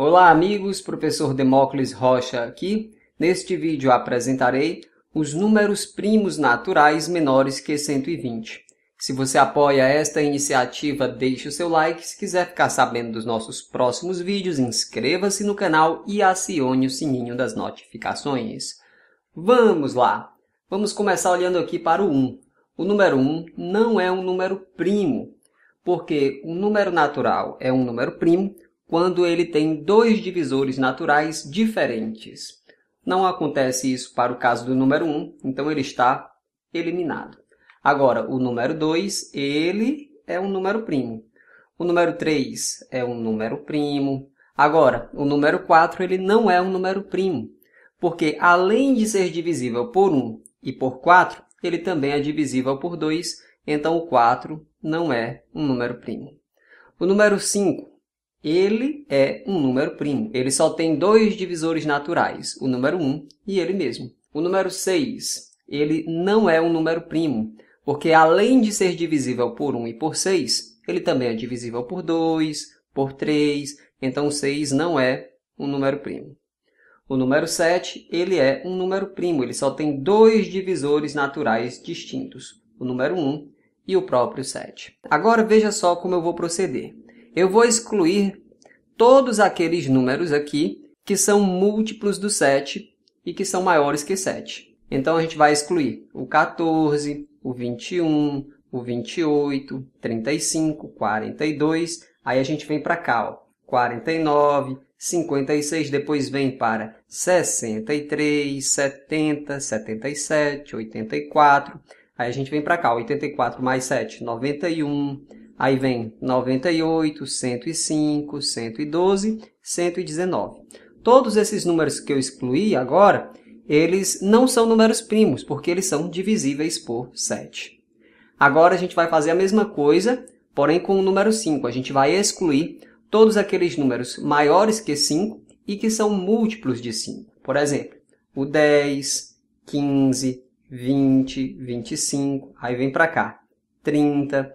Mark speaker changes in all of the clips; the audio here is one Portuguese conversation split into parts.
Speaker 1: Olá amigos, professor Demócles Rocha aqui. Neste vídeo apresentarei os números primos naturais menores que 120. Se você apoia esta iniciativa, deixe o seu like. Se quiser ficar sabendo dos nossos próximos vídeos, inscreva-se no canal e acione o sininho das notificações. Vamos lá! Vamos começar olhando aqui para o 1. O número 1 não é um número primo, porque o número natural é um número primo, quando ele tem dois divisores naturais diferentes. Não acontece isso para o caso do número 1, então ele está eliminado. Agora, o número 2, ele é um número primo. O número 3 é um número primo. Agora, o número 4, ele não é um número primo, porque além de ser divisível por 1 e por 4, ele também é divisível por 2, então o 4 não é um número primo. O número 5 ele é um número primo. Ele só tem dois divisores naturais, o número 1 e ele mesmo. O número 6, ele não é um número primo, porque além de ser divisível por 1 e por 6, ele também é divisível por 2, por 3, então 6 não é um número primo. O número 7, ele é um número primo, ele só tem dois divisores naturais distintos, o número 1 e o próprio 7. Agora veja só como eu vou proceder eu vou excluir todos aqueles números aqui que são múltiplos do 7 e que são maiores que 7. Então, a gente vai excluir o 14, o 21, o 28, 35, 42. Aí a gente vem para cá, ó, 49, 56, depois vem para 63, 70, 77, 84. Aí a gente vem para cá, 84 mais 7, 91, Aí vem 98, 105, 112, 119. Todos esses números que eu excluí agora, eles não são números primos, porque eles são divisíveis por 7. Agora a gente vai fazer a mesma coisa, porém com o número 5. A gente vai excluir todos aqueles números maiores que 5 e que são múltiplos de 5. Por exemplo, o 10, 15, 20, 25, aí vem para cá, 30,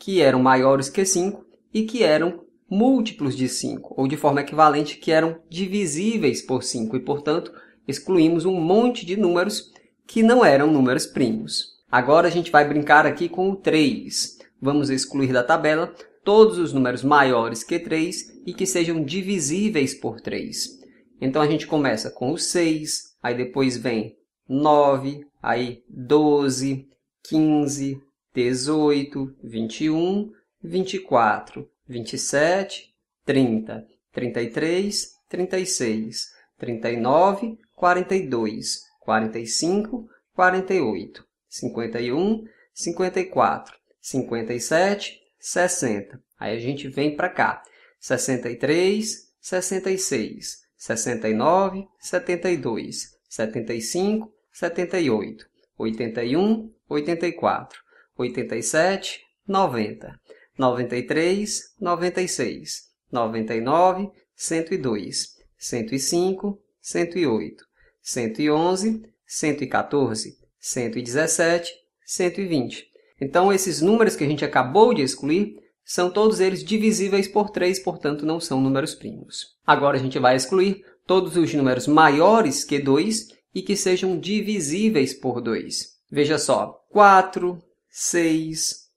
Speaker 1: que eram maiores que 5 e que eram múltiplos de 5, ou de forma equivalente que eram divisíveis por 5 e, portanto, excluímos um monte de números que não eram números primos. Agora a gente vai brincar aqui com o 3. Vamos excluir da tabela todos os números maiores que 3 e que sejam divisíveis por 3. Então a gente começa com o 6, aí depois vem 9, aí 12, 15, dezoito, vinte e um, vinte e quatro, vinte e sete, trinta, trinta e três, trinta e seis, trinta e nove, quarenta e dois, quarenta e cinco, quarenta e oito, cinquenta e um, cinquenta e quatro, cinquenta e sete, sessenta. Aí a gente vem para cá. sessenta e três, sessenta e seis, sessenta e nove, setenta e dois, setenta e cinco, setenta e oito, oitenta e um, oitenta e quatro. 87, 90, 93, 96, 99, 102, 105, 108, 111, 114, 117, 120. Então, esses números que a gente acabou de excluir são todos eles divisíveis por 3, portanto não são números primos. Agora a gente vai excluir todos os números maiores que 2 e que sejam divisíveis por 2. Veja só, 4, 6,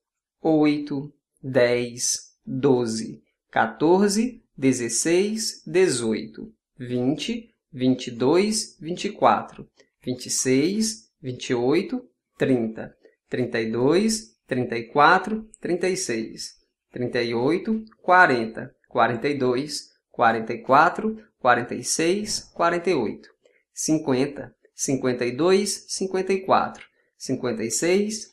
Speaker 1: 8, 10, 12, 14, 16, 18, 20, 22, 24, 26, 28, 30, 32, 34, 36, 38, 40, 42, 44, 46, 48, 50, 52, 54, 56,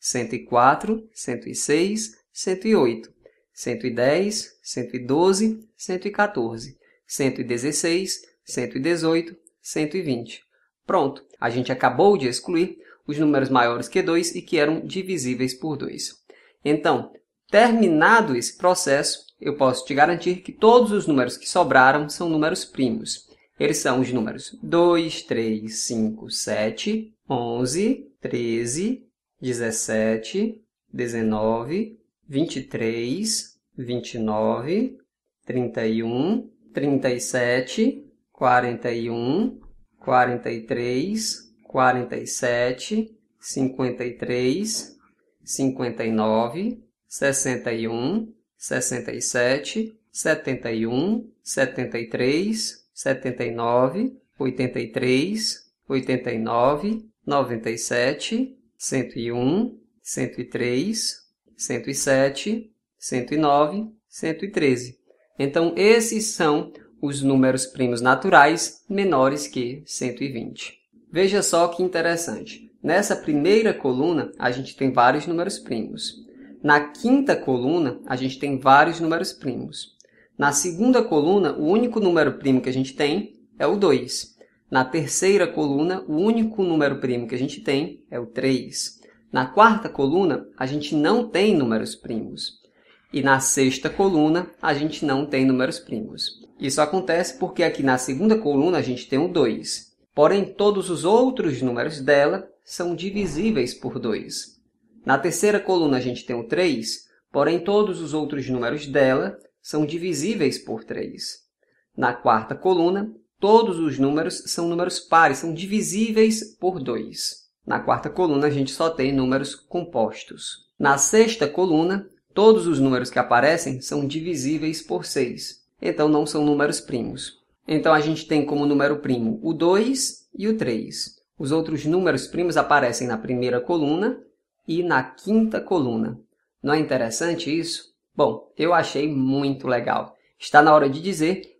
Speaker 1: 104, 106, 108, 110, 112, 114, 116, 118, 120. Pronto, a gente acabou de excluir os números maiores que 2 e que eram divisíveis por 2. Então, terminado esse processo, eu posso te garantir que todos os números que sobraram são números primos. Eles são os números 2, 3, 5, 7, 11, 13, dezessete, dezenove, vinte e três, vinte e nove, trinta e um, trinta e sete, quarenta e um, quarenta e três, quarenta e sete, cinquenta e três, cinquenta e nove, sessenta e um, sessenta e sete, setenta e um, setenta e três, setenta e nove, oitenta e três, oitenta e nove, noventa e sete 101, 103, 107, 109, 113. Então, esses são os números primos naturais menores que 120. Veja só que interessante. Nessa primeira coluna, a gente tem vários números primos. Na quinta coluna, a gente tem vários números primos. Na segunda coluna, o único número primo que a gente tem é o 2. Na terceira coluna, o único número primo que a gente tem é o 3. Na quarta coluna, a gente não tem números primos. E na sexta coluna, a gente não tem números primos. Isso acontece porque aqui na segunda coluna a gente tem o 2. Porém, todos os outros números dela são divisíveis por 2. Na terceira coluna a gente tem o 3, porém todos os outros números dela são divisíveis por 3. Na quarta coluna, Todos os números são números pares, são divisíveis por 2. Na quarta coluna, a gente só tem números compostos. Na sexta coluna, todos os números que aparecem são divisíveis por 6, então não são números primos. Então a gente tem como número primo o 2 e o 3. Os outros números primos aparecem na primeira coluna e na quinta coluna. Não é interessante isso? Bom, eu achei muito legal. Está na hora de dizer